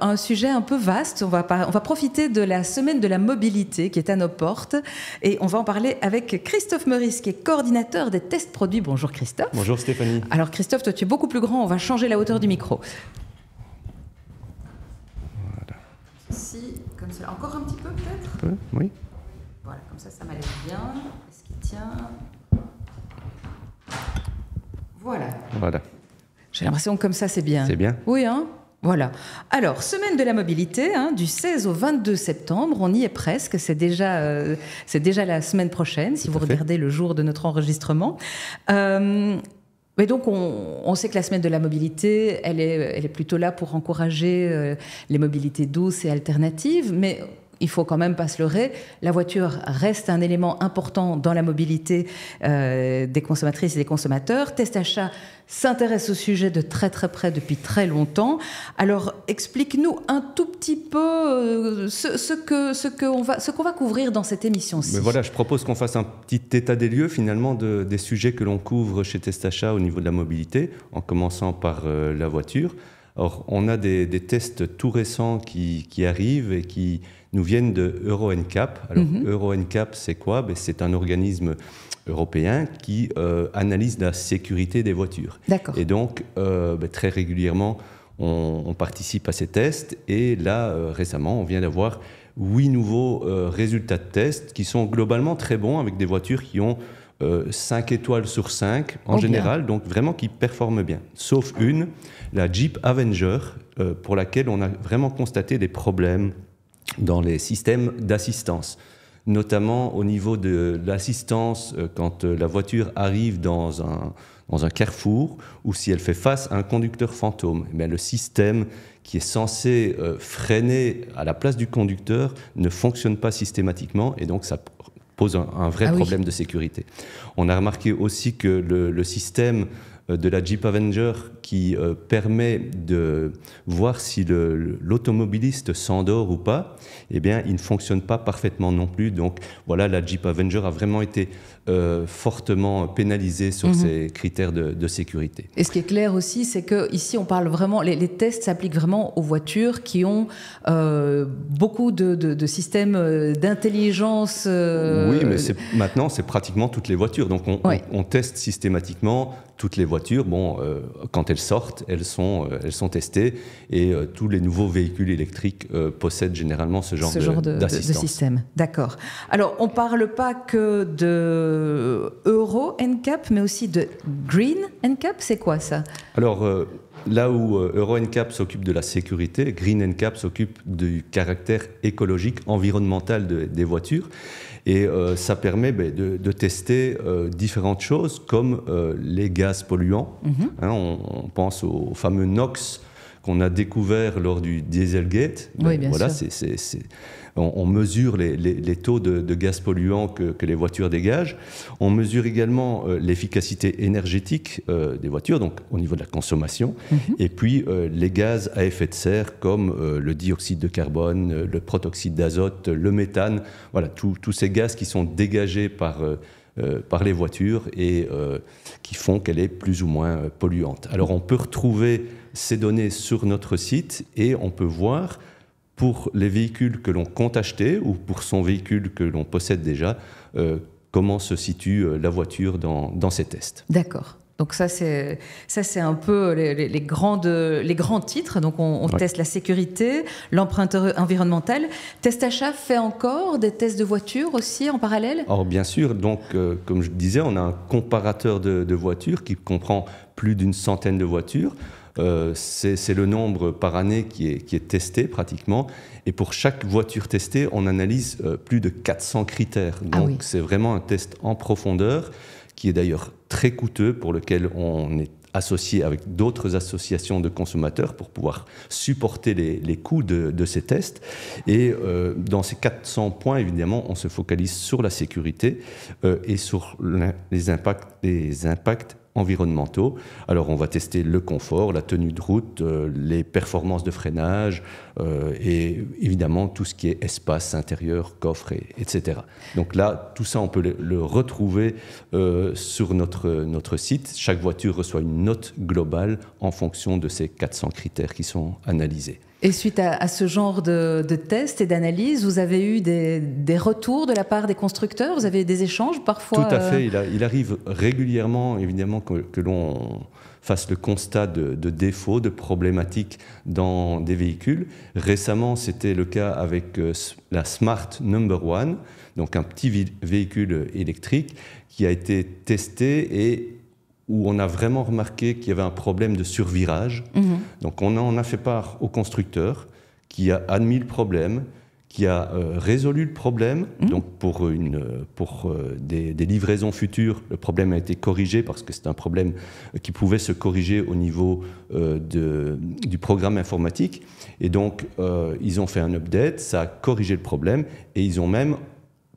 Un sujet un peu vaste, on va, profiter de la semaine de la mobilité qui est à nos portes et on va en parler avec Christophe Meurice qui est coordinateur des tests produits. Bonjour Christophe. Bonjour Stéphanie. Alors Christophe, toi tu es beaucoup plus grand, on va changer la hauteur du micro. Voilà. comme ça. Encore un petit peu peut-être Oui. Voilà, comme ça ça m'allait bien. Est-ce qu'il tient Voilà. Voilà. J'ai l'impression que comme ça c'est bien. C'est bien. Oui, hein voilà. Alors, semaine de la mobilité, hein, du 16 au 22 septembre, on y est presque, c'est déjà, euh, c'est déjà la semaine prochaine, si vous regardez le jour de notre enregistrement. Euh, mais donc, on, sait que la semaine de la mobilité, elle est, elle est plutôt là pour encourager euh, les mobilités douces et alternatives, mais il faut quand même pas se leurrer, la voiture reste un élément important dans la mobilité euh, des consommatrices et des consommateurs. Test s'intéresse au sujet de très très près depuis très longtemps. Alors explique-nous un tout petit peu euh, ce, que ce qu'on va ce qu'on va couvrir dans cette émission-ci. Mais voilà, je propose qu'on fasse un petit état des lieux finalement des sujets que l'on couvre chez Test au niveau de la mobilité, en commençant par euh, la voiture. Alors, on a des, tests tout récents qui, arrivent et qui nous viennent de NCAP. Alors, mhm. Euro NCAP, c'est quoi ben, C'est un organisme européen qui euh, analyse la sécurité des voitures. Et donc, euh, ben, très régulièrement, on, participe à ces tests. Et là, euh, récemment, on vient d'avoir huit nouveaux résultats de tests qui sont globalement très bons avec des voitures qui ont 5 euh, étoiles sur 5 en oh, général, donc vraiment qui performent bien. Sauf une, la Jeep Avenger, euh, pour laquelle on a vraiment constaté des problèmes dans les systèmes d'assistance notamment au niveau de l'assistance euh, quand la voiture arrive dans un, dans un carrefour ou si elle fait face à un conducteur fantôme. Mais eh le système qui est censé freiner à la place du conducteur ne fonctionne pas systématiquement et donc ça pose un, vrai ah problème de sécurité. On a remarqué aussi que le, le système euh, de la Jeep Avenger qui euh, permet de voir si l'automobiliste s'endort ou pas, eh bien, il ne fonctionne pas parfaitement non plus. Donc voilà, la Jeep Avenger a vraiment été euh, fortement pénalisée sur mhm. ces critères de, sécurité. Et ce qui est clair aussi, c'est que ici, on parle vraiment, les, tests s'appliquent vraiment aux voitures qui ont euh, beaucoup de, systèmes d'intelligence. Oui, mais maintenant, c'est pratiquement toutes les voitures. Donc on, on teste systématiquement toutes les voitures. Bon, quand elles sortent, elles sont, euh, elles sont testées et euh, tous les nouveaux véhicules électriques euh, possèdent généralement ce genre, ce de, genre de, système. D'accord. Alors, on ne parle pas que de Euro NCAP, mais aussi de Green NCAP. C'est quoi ça Alors, Là où euh, Euro NCAP s'occupe de la sécurité, Green NCAP s'occupe du caractère écologique, environnemental des voitures. Et euh, ça permet ben, de, tester euh, différentes choses comme les gaz polluants. Mm-hmm. Hein, on, pense au fameux NOx qu'on a découvert lors du Dieselgate. Oui, sûr. on, mesure les, taux de, gaz polluants que, les voitures dégagent. On mesure également euh, l'efficacité énergétique euh, des voitures, donc au niveau de la consommation, mhm. et puis euh, les gaz à effet de serre comme le dioxyde de carbone, le protoxyde d'azote, le méthane, voilà, tous ces gaz qui sont dégagés par... par les voitures et qui font qu'elle est plus ou moins polluante. Alors on peut retrouver ces données sur notre site et on peut voir pour les véhicules que l'on compte acheter ou pour son véhicule que l'on possède déjà, euh, comment se situe euh, la voiture dans, dans ces tests. D'accord. Donc ça, c'est ça, c'est un peu les, les, les grands titres. Donc on, teste la sécurité, l'empreinte environnementale. Test achat fait encore des tests de voitures aussi en parallèle. alors bien sûr, donc euh, comme je disais, on a un comparateur de, de voitures qui comprend plus d'une centaine de voitures. Euh, c'est le nombre par année qui est, testé pratiquement. Et pour chaque voiture testée, on analyse euh, plus de 400 critères. Ah Donc c'est vraiment un test en profondeur qui est d'ailleurs très coûteux, pour lequel on est associé avec d'autres associations de consommateurs pour pouvoir supporter les, coûts de, ces tests. Et euh, dans ces 400 points, évidemment, on se focalise sur la sécurité et sur les impacts, les impacts environnementaux. Alors on va tester le confort, la tenue de route, euh, les performances de freinage, euh, et évidemment tout ce qui est espace intérieur, coffre, etc. Donc là, tout ça, on peut le, retrouver euh, sur notre, notre site. Chaque voiture reçoit une note globale en fonction de ces 400 critères qui sont analysés. Et suite à, ce genre de, tests et d'analyses, vous avez eu des, retours de la part des constructeurs Vous avez eu des échanges parfois Tout à euh, fait. Il, il, arrive régulièrement, évidemment, que l'on fasse le constat de, défauts, de problématiques dans des véhicules. Récemment, c'était le cas avec euh, la Smart Number One, donc un petit véhicule électrique qui a été testé et où on a vraiment remarqué qu'il y avait un problème de survirage. Mmh donc on en a fait part au constructeur qui a admis le problème, qui a euh, résolu le problème. Mmh. Donc pour, une, pour euh, des, livraisons futures, le problème a été corrigé parce que c'est un problème euh, qui pouvait se corriger au niveau de, du programme informatique. Et donc ils ont fait un update, ça a corrigé le problème et ils ont même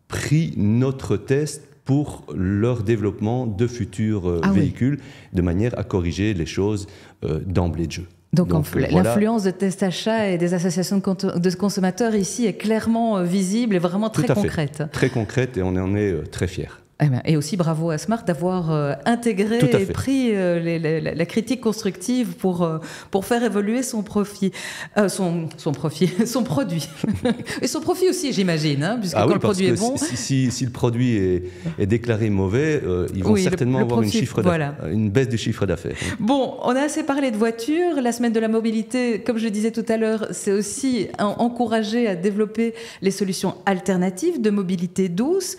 pris notre test pour leur développement de futurs ah véhicules, de manière à corriger les choses d'emblée de jeu. Donc, euh, l'influence de de achat et des associations de consommateurs ici est clairement euh, visible et vraiment très concrète. Très concrète et on en est euh, très fiers. Eh ben, et aussi bravo à Smart d'avoir euh, intégré et pris euh, les, la critique constructive pour, euh, pour faire évoluer son profit, son, son, son produit. et son profit aussi, j'imagine, hein, puisque ah quand le produit est bon. Si, le produit est, déclaré mauvais, ils vont certainement avoir une, chiffre une baisse du chiffre d'affaires. Bon, on a assez parlé de voitures. La semaine de la mobilité, comme je le disais tout à l'heure, c'est aussi encourager à développer les solutions alternatives de mobilité douce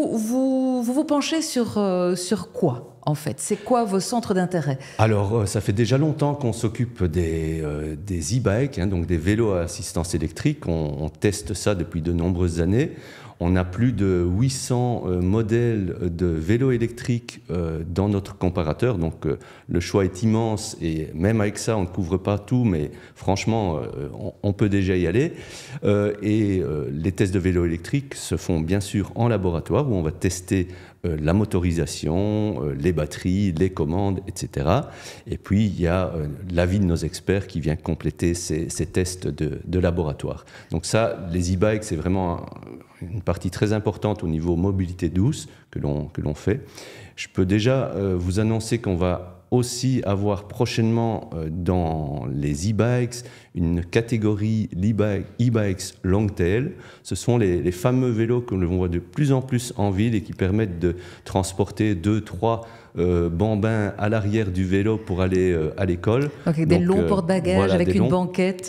vous, vous, penchez sur, euh, sur quoi en fait C'est quoi vos centres d'intérêt Alors, euh, ça fait déjà longtemps qu'on s'occupe des euh, e-bikes, hein, donc des vélos à assistance électrique. on, teste ça depuis de nombreuses années. On a plus de 800 euh, modèles de vélos électriques euh, dans notre comparateur, donc euh, le choix est immense et même avec ça, on ne couvre pas tout, mais franchement, on, on, peut déjà y aller. et les tests de vélos électriques se font bien sûr en laboratoire où on va tester euh, la motorisation, euh, les batteries, les commandes, etc. Et puis, il y a euh, l'avis de nos experts qui vient compléter ces, tests de, de, laboratoire. Donc ça, les e-bikes, c'est vraiment une partie très importante au niveau mobilité douce que l'on fait. Je peux déjà vous annoncer qu'on va aussi avoir prochainement dans les e-bikes une catégorie e-bikes long tail. Ce sont les, fameux vélos que l'on voit de plus en plus en ville et qui permettent de transporter deux, trois euh, bambins à l'arrière du vélo pour aller euh, à l'école. des longs euh, porte-bagages avec une banquette.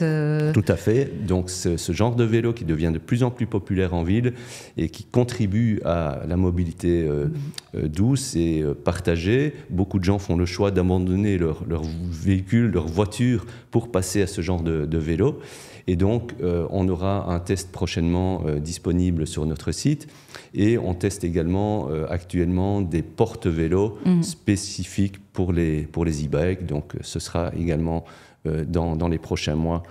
Tout à fait. Donc ce genre de vélo qui devient de plus en plus populaire en ville et qui contribue à la mobilité mm. douce et partagée. Beaucoup de gens font le choix d'abandonner leur, leur véhicule, leur voiture pour passer à ce genre de de, vélo. Et donc, euh, on aura un test prochainement euh, disponible sur notre site. Et on teste également euh, actuellement des portes vélos mhm. spécifiques pour les, pour les e-bikes. Donc, ce sera également dans, les prochains mois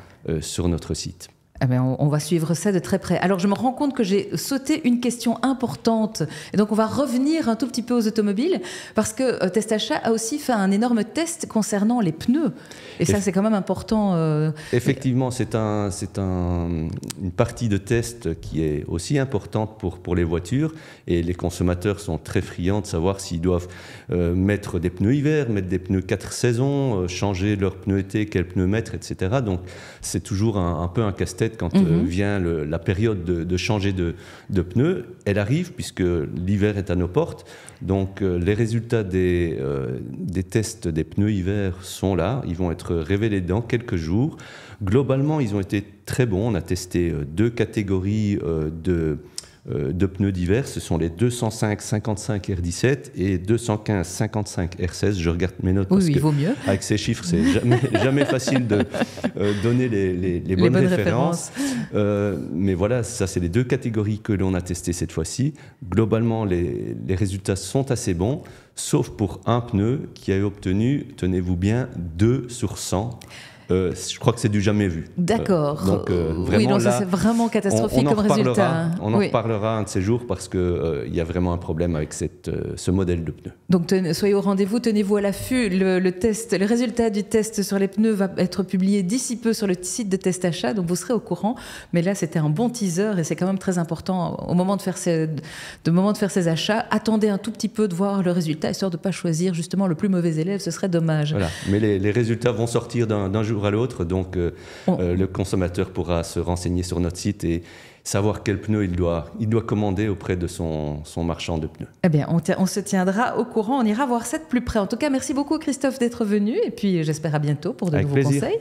sur notre site. Ah ben, on, va suivre ça de très près. Alors, je me rends compte que j'ai sauté une question importante. Et donc, on va revenir un tout petit peu aux automobiles, parce que euh, Testachat a aussi fait un énorme test concernant les pneus. Et ça, c'est quand même important. Euh, Effectivement, c'est un, une partie de test qui est aussi importante pour, les voitures. Et les consommateurs sont très friands de savoir s'ils doivent euh, mettre des pneus hiver, mettre des pneus quatre saisons, changer leur pneus été, quels pneu mettre, etc. Donc, c'est toujours un peu un casse-tête quand euh, mhm. vient la période de, changer de, pneus, elle arrive puisque l'hiver est à nos portes. Donc euh, les résultats des, euh, des tests des pneus hiver sont là. Ils vont être révélés dans quelques jours. Globalement, ils ont été très bons. On a testé deux catégories de euh, de pneus divers, ce sont les 205 55 R17 et 215 55 R16. Je regarde mes notes. parce Avec ces chiffres, c'est jamais, jamais, facile de euh, donner les, bonnes références. Euh, mais voilà, ça, c'est les deux catégories que l'on a testées cette fois-ci. Globalement, les, résultats sont assez bons, sauf pour un pneu qui a obtenu, tenez-vous bien, 2 sur 100. Euh, je crois que c'est du jamais vu. D'accord. Euh, euh, donc vraiment oui, donc c'est vraiment catastrophique on, en comme résultat. On en parlera un de ces jours parce que il y a vraiment un problème avec cette, ce modèle de pneu. Donc soyez au rendez-vous, tenez-vous à l'affût. Le, test, le résultat du test sur les pneus va être publié d'ici peu sur le site de Test Achat, donc vous serez au courant. Mais là, c'était un bon teaser et c'est quand même très important au moment de faire ces, de moment de faire ces achats. Attendez un tout petit peu de voir le résultat histoire de ne pas choisir justement le plus mauvais élève, ce serait dommage. Voilà. Mais les, les résultats vont sortir d'un jour à l'autre. Donc, euh, oh. euh, le consommateur pourra se renseigner sur notre site et savoir quel pneu il doit, il doit commander auprès de son, marchand de pneus. Eh bien, on, se tiendra au courant, on ira voir ça de plus près. En tout cas, merci beaucoup Christophe d'être venu et puis j'espère à bientôt pour de nouveaux conseils.